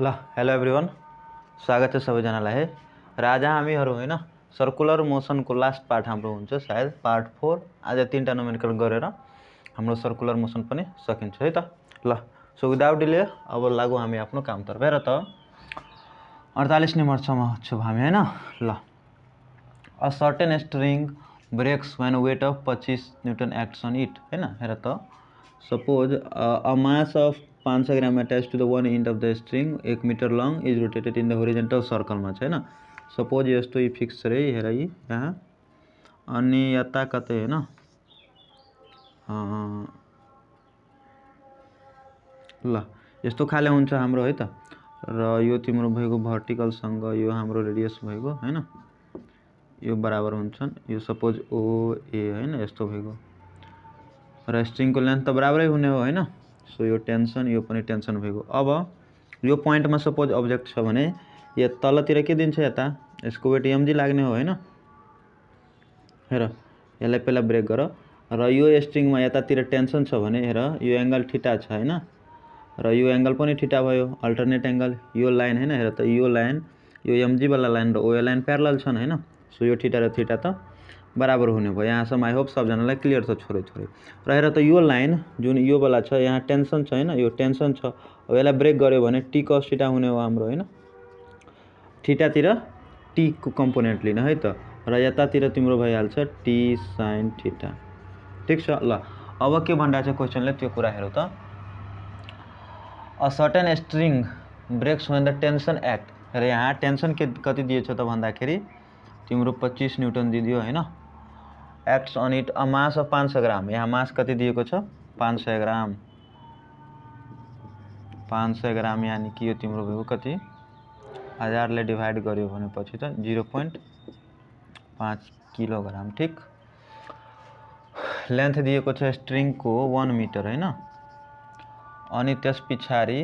ल hello everyone स्वागत छ सबैजनालाई है र आज हामीहरू होइन सर्कुलर मोसनको लास्ट पार्ट हाम्रो हुन्छ सायद पार्ट फोर आज तिनवटा नोमेन्टिकल गरेर हाम्रो सर्कुलर मोसन पनि सकिन्छ है त ल सो विदाउट डिले अब लागु हामी आफ्नो कामतर्फ र त अडतालिस नम्बरसम्म छौँ हामी होइन ल a certain string breaks when weight of पच्चिस न्युटन एक्ट्स अन इट होइन हेर त सपोज अ मास अफ पाँच सय gram attach to the one end of the string एक metre long is rotated in the horizontal सर्कलमा छ होइन सपोज यस्तो यी फिक्स रे हेर यी यहाँ अनि यता कतै होइन ल यस्तो खाले हुन्छ हाम्रो है त र यो तिम्रो भएको भर्टिकलसँग यो हाम्रो रेडियस भएको होइन यो बराबर हुन्छन् यो सपोज ओए होइन यस्तो भएको र स्ट्रिङको लेन्थ त बराबरै हुने हो होइन सो यो टेन्सन यो पनि टेन्सन भएको अब यो पोइन्टमा सपोज अब्जेक्ट छ भने यो तलतिर के दिन्छ यता यसको वेट एमजी लाग्ने हो होइन हेर यसलाई पहिला ब्रेक गर र यो स्ट्रिङमा यतातिर टेन्सन छ भने हेर यो एङ्गल ठिटा छ होइन र यो एङ्गल पनि ठिटा भयो अल्टरनेट एङ्गल यो लाइन होइन हेर त यो लाइन यो एमजीवाला लाइन र ओए लाइन प्यारल छन् होइन सो यो ठिटा र थिटा त बराबर हुने भयो यहाँसम्म आई होप सबजनालाई क्लियर छ छोड़े छोड़े रहेर त यो लाइन जुन योवाला छ यहाँ टेन्सन छ होइन यो टेन्सन छ अब यसलाई ब्रेक गऱ्यो भने टी कस ठिटा हुने हो हाम्रो होइन ठिटातिर टीको कम्पोनेन्ट लिन है त र यतातिर तिम्रो भइहाल्छ टी साइन ठिटा ठिक छ ल अब के भनिरहेको छ क्वेसनले त्यो कुरा हेरौँ त a certain string breaks when the tension act र यहाँ टेन्सन के कति दिएछ त भन्दाखेरि तिम्रो पच्चिस न्युटन दिदियो होइन acts on it a mass of पाँच सय ग्राम यहाँ मास कति दिएको छ पाँच सय ग्राम पाँच सय ग्राम यानि कि यो तिम्रो भयो कति हजारले डिभाइड गर्यो भनेपछि त जिरो पोइन्ट पाँच किलोग्राम ठिक लेन्थ दिएको छ स्ट्रिङको वान मिटर होइन अनि त्यस पछाडि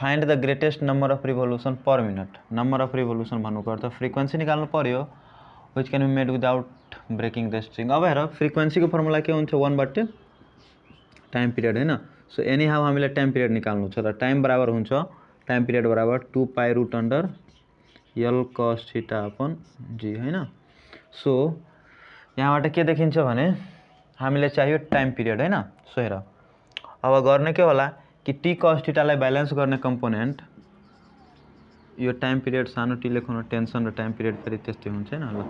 find the greatest number of revolution per minute number of revolution भन्नुपर्छ फ्रिक्वेन्सी निकाल्नु पऱ्यो which can be made without breaking the string अब हेर फ्रिक्वेन्सीको फर्मुला के हुन्छ वान बट टाइम पिरियड होइन सो एनी हाउ हामीलाई टाइम पिरियड निकाल्नु छ र टाइम बराबर हुन्छ टाइम पिरियड बराबर टु पाई root under L cos theta upon जी होइन सो यहाँबाट के देखिन्छ भने हामीलाई चाहियो टाइम पिरियड होइन सो हेर अब गर्ने के होला कि टी कस थिटालाई ब्यालेन्स गर्ने कम्पोनेन्ट यो टाइम पिरियड सानो टी लेखाउनु टेन्सन र टाइम पिरियड फेरि त्यस्तै हुन्छ होइन ल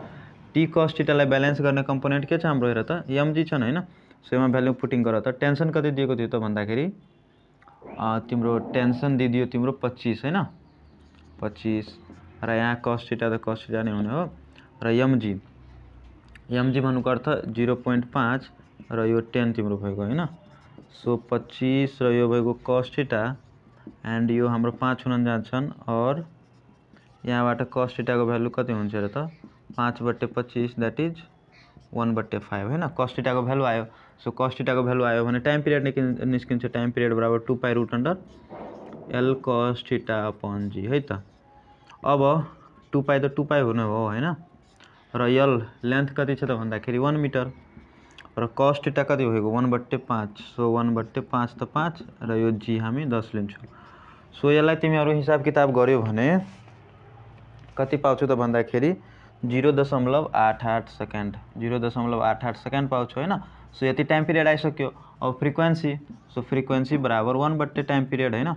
टी कस्ट लाई ब्यालेन्स गर्ने कम्पोनेन्ट के छ हाम्रो हेर त एमजी छन् होइन सो एमा भ्याल्यु पुटिङ गर त टेन्सन कति दिएको थियो त भन्दाखेरि तिम्रो टेन्सन दिदियो तिम्रो पच्चिस होइन पच्चिस र यहाँ कस्ट इटा त कस्ट जाने नै हुने हो र एमजी एमजी भन्नुको अर्थ जिरो पोइन्ट पाँच र यो टेन तिम्रो भएको होइन सो पच्चिस र यो भएको कस्ट इटा एन्ड यो हाम्रो पाँच हुन जान्छन् और यहाँबाट कस को भैल्यू कति हुन्छ र त पाँच बट्टे पच्चिस द्याट इज फाइव बट्टे फाइभ होइन को भैल्यू आयो सो को भैल्यू आयो टाइम पीरियड निस्कि टाइम पीरियड बराबर two pi root under L cos theta upon जी हई त अब टू पाई तो टू पाई होने वो है र यल कति भादा खेल वन मीटर मिटर र कति हो वन बट्टे पांच सो वन बट्टे पांच त पांच रो जी हामी दस लिंच सो इस तिमी हिसाब किताब गयो कति पाउँछु त भन्दाखेरि जिरो दशमलव आठ आठ सेकेन्ड जिरो दशमलव आठ आठ सेकेन्ड पाउँछु होइन सो यति टाइम पिरियड आइसक्यो अब फ्रिक्वेन्सी सो फ्रिक्वेन्सी बराबर वान बट्टे टाइम पिरियड होइन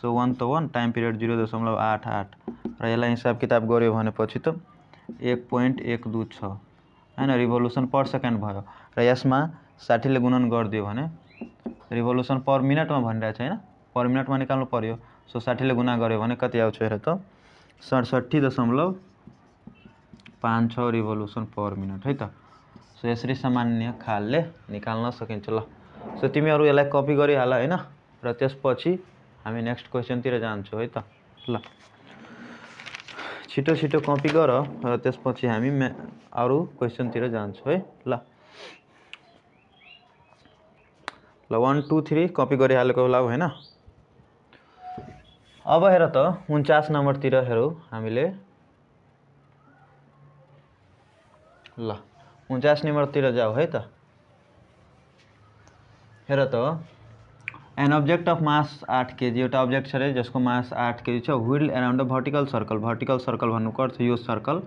सो वान त वान टाइम पिरियड जिरो दशमलव आठ आठ र यसलाई हिसाब किताब गऱ्यो भनेपछि त एक पोइन्ट एक दुई छ होइन रिभोल्युसन पर सेकेन्ड भयो र यसमा साठीले गुणन गरिदियो भने रिभोल्युसन पर मिनटमा भनिरहेको छ होइन पर मिनटमा निकाल्नु पऱ्यो सो साठीले गुना गऱ्यो भने कति आउँछ हेर त सडसठी दशमलव पाँच छ रिभोल्युसन पर मिनट है त सो यसरी सामान्य खालले निकाल्न सकिन्छ ल सो तिमीहरू यसलाई कपी गरिहाल होइन र त्यसपछि हामी नेक्स्ट क्वेसनतिर जान्छौँ है त ल छिटो छिटो कपी गर र त्यसपछि हामी म्या अरू क्वेसनतिर जान्छौँ है ल ल वान टू थ्री कपी गरिहालेको होला होइन अब हेर त उन्चास नम्बरतिर हेरौँ हामीले ल उन्चास नम्बरतिर जाऊ है त हेर त एन अब्जेक्ट अफ मास आठ केजी एउटा अब्जेक्ट छ अरे जसको मास आठ केजी छ whirl around a vertical circle vertical circle भन्नुपर्छ यो सर्कल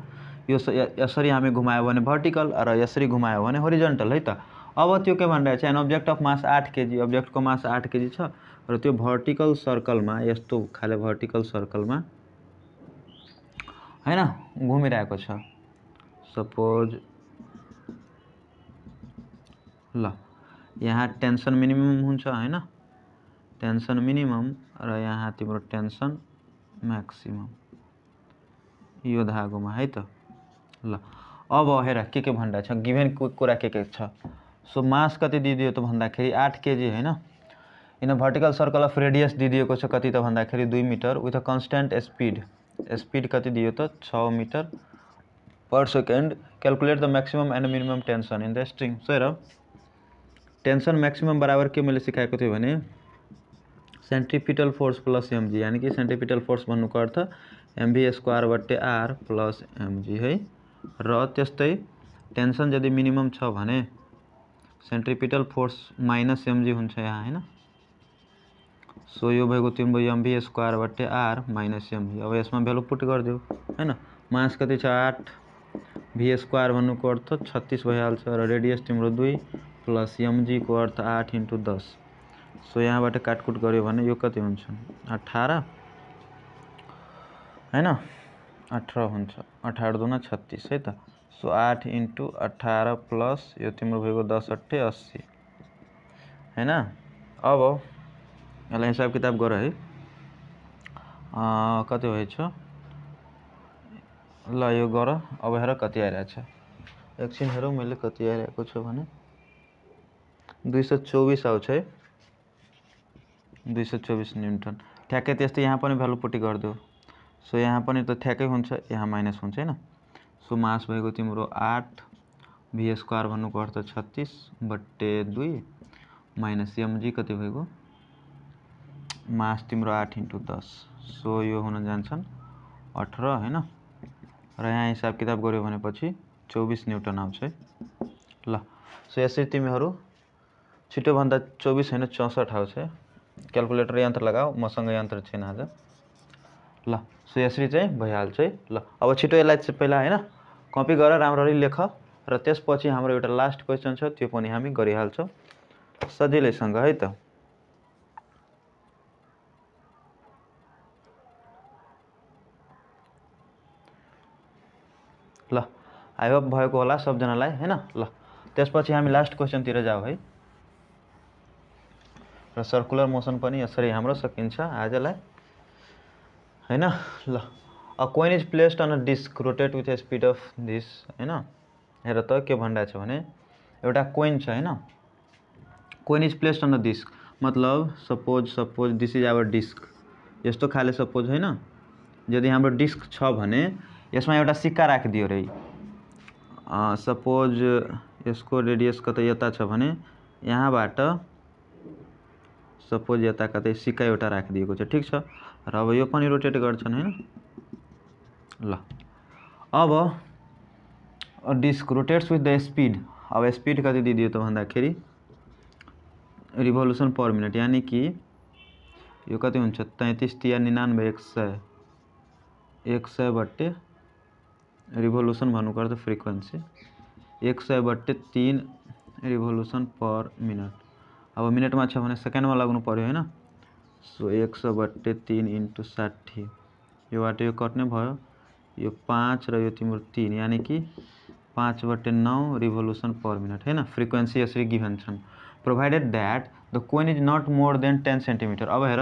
यो यसरी हामी घुमायो भने भर्टिकल र यसरी घुमायो भने होरिजेन्टल है त अब त्यो के भनिरहेको छ एन अब्जेक्ट अफ मास आठ केजी अब्जेक्टको मास आठ केजी छ र त्यो भर्टिकल सर्कलमा यस्तो खाले भर्टिकल सर्कलमा होइन घुमिरहेको छ सपोज ल यहाँ टेन्सन मिनिमम हुन्छ होइन टेन्सन मिनिमम र यहाँ तिम्रो टेन्सन म्याक्सिमम यो धागोमा है त ल अब हेर के के छ गिभेन कुरा के के छ सो मास कति दिइदियो त भन्दाखेरि आठ केजी होइन in vertical circle of radius दिइदिएको छ कति त भन्दाखेरि दुई metre with a constant speed speed कति दियो त छ metre per second calculate the maximum and minimum tension in the string so हेर टेन्सन म्याक्सिमम बराबर के मैले सिकाएको थिएँ भने सेन्ट्रिपिटल फोर्स प्लस एमजी यानि कि सेन्ट्रिपिटल फोर्स भन्नुको अर्थ एमभी स्क्वायर बट्टे आर प्लस एमजी है र त्यस्तै टेन्सन यदि मिनिमम छ भने centripetal force minus M G हुन्छ यहाँ होइन सो यो भइगयो तिम्रो एम बी स्क्वायर बटे आर माइनस एम अब यसमा भेल्यु पुट गरिदियो होइन मास कति छ आठ भी स्क्वायर भन्नुको अर्थ छत्तिस भइहाल्छ र रेडियस तिम्रो दुई प्लस एमजीको अर्थ आठ इन्टु दस सो यहाँबाट काटकुट गऱ्यो भने यो कति हुन्छ अठार होइन अठार हुन्छ अठार दुना छत्तिस है त सो आठ इन्टु अठार प्लस यो तिम्रो भएको दस अट्ठे अस्सी होइन अब यसलाई हिसाब किताब गर है कति भएछ ल यो गर अब हेर कति रह एकछिन हे मैले कति आइरहेको छु भने दुई सय चौबिस आउँछ है दुई सय चौबिस न्युटन ठ्याक्कै त्यस्तै यहाँ पनि भ्यालुपट्टि गरिदियो सो यहाँ पनि त ठ्याक्कै हुन्छ यहाँ माइनस हुन्छ होइन सो मास भएको तिम्रो आठ भी स्क्वायर भन्नुको अर्थ छत्तिस बट्टे दुई माइनस एमजी कति भएको मास तिम्रो आठ इन्टु दस सो यो हुन जान्छन् अठार होइन र यहाँ हिसाब किताब गऱ्यो भनेपछि चौबिस न्युटन आउँछ है ल सो यसरी तिमीहरू छिटोभन्दा चौबिस होइन चौसठ आउँछ क्यालकुलेटर यन्त्र लगाऊ मसँग यन्त्र छैन आज ल सो यसरी चाहिँ भइहाल्छ है ल अब छिटो यसलाई चाहिँ पहिला होइन कपी गर राम्ररी लेख र त्यसपछि हाम्रो एउटा लास्ट क्वेसन छ त्यो पनि हामी गरिहाल्छौँ सजिलैसँग है त ल आई होप भएको होला सबजनालाई होइन ल त्यसपछि हामी लास्ट क्वेसनतिर जाऊ है र सर्कुलर मोसन पनि यसरी हाम्रो सकिन्छ आजलाई होइन ल a coin is placed on a disc rotate with speed of this होइन हेर त के भनिरहेको छ भने एउटा कोइन छ होइन coin is placed on a disc मतलब suppose suppose this is our disc यस्तो खाले सपोज होइन यदि हाम्रो डिस्क छ भने यसमा एउटा सिक्का राखिदियो रे सपोज यसको रेडियस कतै यता छ भने यहाँबाट सपोज यता कतै सिक्का एउटा राखिदिएको छ ठिक छ र अब रोटेट कर अब disc rotates with the speed अब स्पीड कति तो भादा खेल रिभोल्युसन पर मिनट यानि कि यह कति हो तैंतीस तिया निन्यानबे एक सौ एक सौ बट्टे भन्न भन्नुपर्छ फ्रिक्वेन्सी एक सौ बट्टे तीन रिवल्यूसन पर मिनट अब मिनट में भने में लग्न पऱ्यो सो एक सौ बटे तीन इंटू साठी ये बाटो ये कटने भो ये पाँच रो यो तिम्रो तिन यानि कि पाँच बटे नौ रिभोल्युसन पर मिनट है frequency is given provided that the coin is not more than ten centimetre अब हेर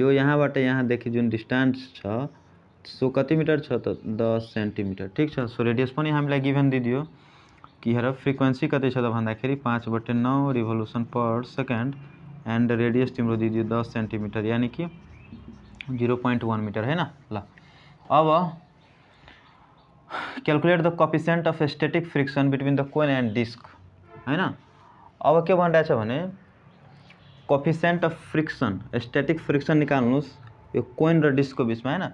यो बट यहाँ देखि जो छ सो कति मीटर छ दस सेन्टिमिटर ठीक है सो रेडियस हमें हामीलाई गिभन दीदी कि हेर फ्रिक्वेन्सी कति भादा खेल भन्दाखेरि पाँच बटे नौ revolution per second and radius टिमरो दीजिए दस सेंटीमीटर यानी कि जीरो पॉइंट वन मीटर है ना ला अब calculate the coefficient of static friction between the coin and disc ना अब के अच्छा भनिरहेछ रहे coefficient of friction static friction निकाल्नुहोस् यो कोइन र में है ना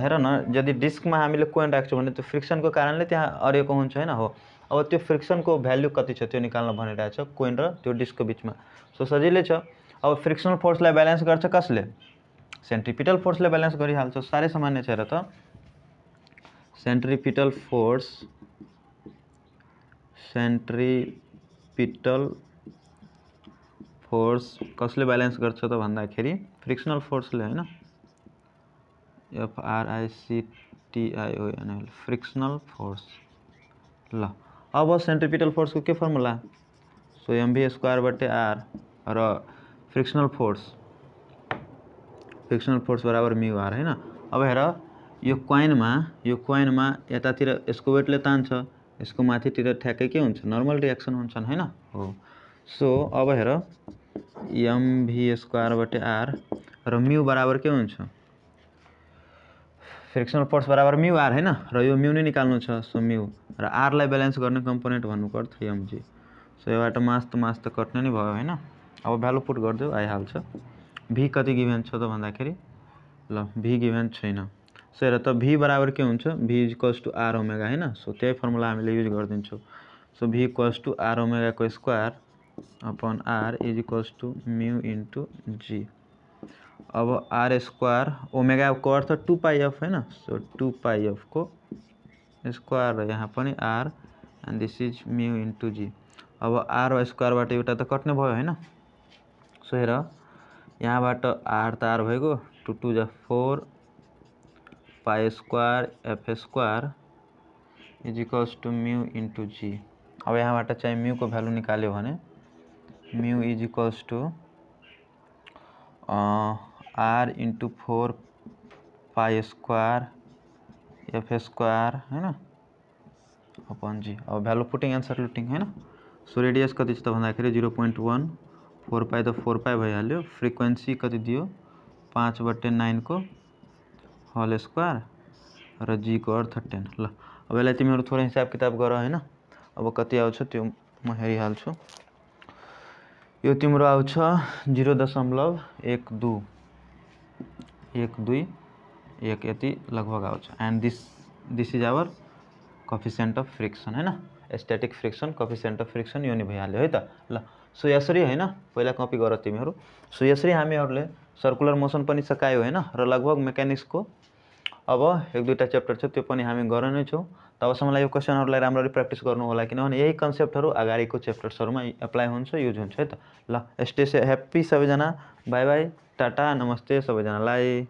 हेर न यदि डिस्क में हमें कोइन राख्छौँ भने त्यो कारण कारणले त्यहाँ अरेको हुन्छ हो अब त्यो फ्रिक्सनको भ्याल्यु कति छ त्यो निकाल्न भनिरहेछ कोइन र त्यो डिस्कको बिचमा सो सजिलै छ अब फ्रिक्सनल फोर्सलाई ब्यालेन्स गर्छ कसले सेन्ट्रिपिटल फोर्सले ब्यालेन्स गरिहाल्छ साह्रै सामान्य छ र त सेन्ट्रिपिटल फोर्स सेन्ट्रिपिटल फोर्स कसले ब्यालेन्स गर्छ त भन्दाखेरि फ्रिक्सनल फोर्सले होइन एफआरआइसिटिआइओएनएल फ्रिक्सनल फोर्स ल अब सेन्ट्रिपिटल को के फर्मुला सो एमभी स्क्वायर बटे आर र फ्रिक्सनल फोर्स फ्रिक्सनल फोर्स बराबर म्यू आर होइन अब हेर यो क्वाइनमा यो क्वाइनमा यतातिर यसको वेटले तान्छ यसको माथितिर ठ्याक्कै के हुन्छ नर्मल रिएक्सन हुन्छन् होइन हो सो अब हेर एमभी स्क्वायर बटे आर र म्यु बराबर के हुन्छ फ्रिक्सनल फोर्स बराबर म्यु आर होइन र यो म्यु नै निकाल्नु छ सो म्यु र आरलाई ब्यालेन्स गर्ने कम्पोनेन्ट भन्नु पर्यो थ्री एमजी सो योबाट मास त मास त कट्ने नै भयो होइन अब भ्यालु पुट गरिदियो आइहाल्छ भी कति गिभेन छ त भन्दाखेरि ल भी गिभेन छैन सो हेर त भी बराबर के हुन्छ V equals to R omega होइन सो त्यही फर्मुला हामीले युज गरिदिन्छौँ so V equals to R ओमेगाको square upon R is equals to mu into G अब आर स्क्वायर ओमेगा को अर्थ टू पाई ऑफ है ना सो टू पाई ऑफ को स्क्वायर यहाँ पर R and this is mu into G अब R स्क्वायरबाट एटा तो कटने भो है सो यहाँ बा आर त आर भैग टू टू जा four pi square F square equals to mu into G अब यहाँ बा चाहे म्यू को value mu mu equals to R into four pi square F square है ना अपन जी और वैल्यू पुटिंग आंसर लुटिंग है ना सो रेडियस कति तो भादा खेल zero point one four pi तो फोर पाई भैल फ्रिक्वेन्सी कति दियो पाँच बटे को हल स्क्वायर र को अर्थ टेन ल अब इस तिमी थोड़े हिसाब किताब कर है अब कति आँच त्यो म हेरिहाल्छु यो तिम्रो आउँछ जीरो दशमलव एक दू एक दुई एक यति लगभग आउँछ and this this is our coefficient of friction होइन static friction coefficient of friction यो नि भइहाल्यो है त ल सो यसरी होइन पहिला कपी गर तिमीहरू सो यसरी हामीहरूले सर्कुलर मोसन पनि सकायो होइन र लगभग को अब एक दुईटा च्याप्टर छ त्यो पनि हामी समय नै छौँ तबसम्मलाई यो क्वेसनहरूलाई राम्ररी प्र्याक्टिस गर्नु होला किनभने यही कन्सेप्टहरू अगाडिको च्याप्टर्सहरूमा एप्लाई हुन्छ युज हुन्छ है त ल स्टे हेप्पी सबैजना बाय बाय टाटा नमस्ते सब जाना लाई